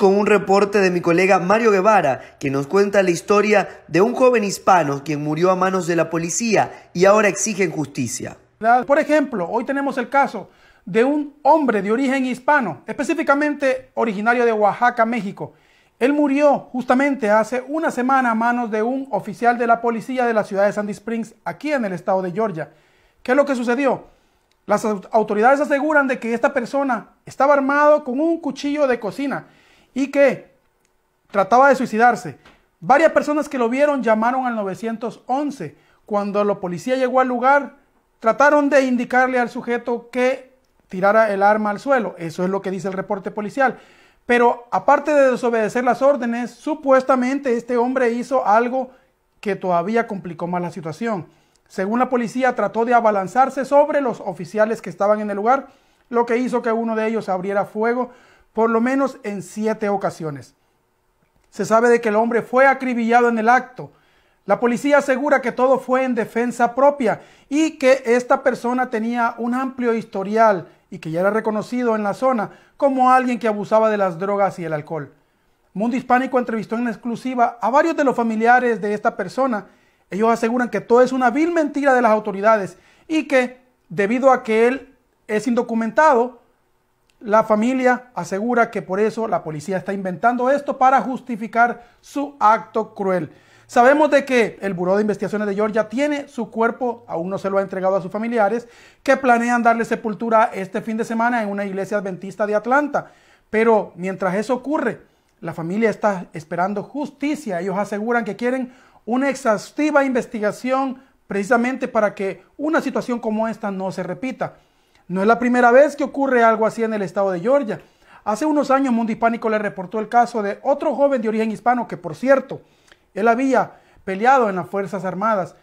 con un reporte de mi colega Mario Guevara, que nos cuenta la historia de un joven hispano quien murió a manos de la policía y ahora exigen justicia. Por ejemplo, hoy tenemos el caso de un hombre de origen hispano, específicamente originario de Oaxaca, México. Él murió justamente hace una semana a manos de un oficial de la policía de la ciudad de Sandy Springs, aquí en el estado de Georgia. ¿Qué es lo que sucedió? Las autoridades aseguran de que esta persona estaba armado con un cuchillo de cocina y que trataba de suicidarse. Varias personas que lo vieron llamaron al 911. Cuando la policía llegó al lugar, trataron de indicarle al sujeto que tirara el arma al suelo. Eso es lo que dice el reporte policial. Pero aparte de desobedecer las órdenes, supuestamente este hombre hizo algo que todavía complicó más la situación. Según la policía, trató de abalanzarse sobre los oficiales que estaban en el lugar, lo que hizo que uno de ellos abriera fuego por lo menos en siete ocasiones. Se sabe de que el hombre fue acribillado en el acto. La policía asegura que todo fue en defensa propia y que esta persona tenía un amplio historial y que ya era reconocido en la zona como alguien que abusaba de las drogas y el alcohol. Mundo Hispánico entrevistó en exclusiva a varios de los familiares de esta persona. Ellos aseguran que todo es una vil mentira de las autoridades y que, debido a que él es indocumentado, la familia asegura que por eso la policía está inventando esto para justificar su acto cruel. Sabemos de que el Buró de Investigaciones de Georgia tiene su cuerpo, aún no se lo ha entregado a sus familiares, que planean darle sepultura este fin de semana en una iglesia adventista de Atlanta. Pero mientras eso ocurre, la familia está esperando justicia. Ellos aseguran que quieren una exhaustiva investigación precisamente para que una situación como esta no se repita. No es la primera vez que ocurre algo así en el estado de Georgia. Hace unos años Mundo Hispánico le reportó el caso de otro joven de origen hispano que, por cierto, él había peleado en las Fuerzas Armadas.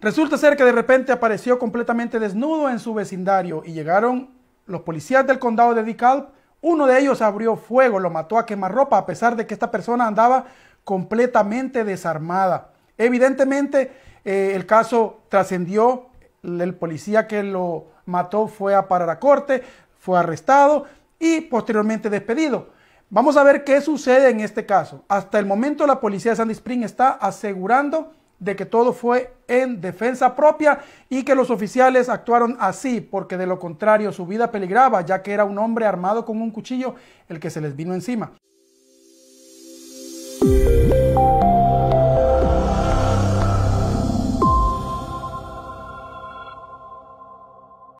Resulta ser que de repente apareció completamente desnudo en su vecindario y llegaron los policías del condado de DeKalb. Uno de ellos abrió fuego, lo mató a quemarropa a pesar de que esta persona andaba completamente desarmada. Evidentemente eh, el caso trascendió, el policía que lo mató, fue a parar a corte, fue arrestado y posteriormente despedido. Vamos a ver qué sucede en este caso. Hasta el momento la policía de Sandy Spring está asegurando de que todo fue en defensa propia y que los oficiales actuaron así, porque de lo contrario su vida peligraba, ya que era un hombre armado con un cuchillo el que se les vino encima.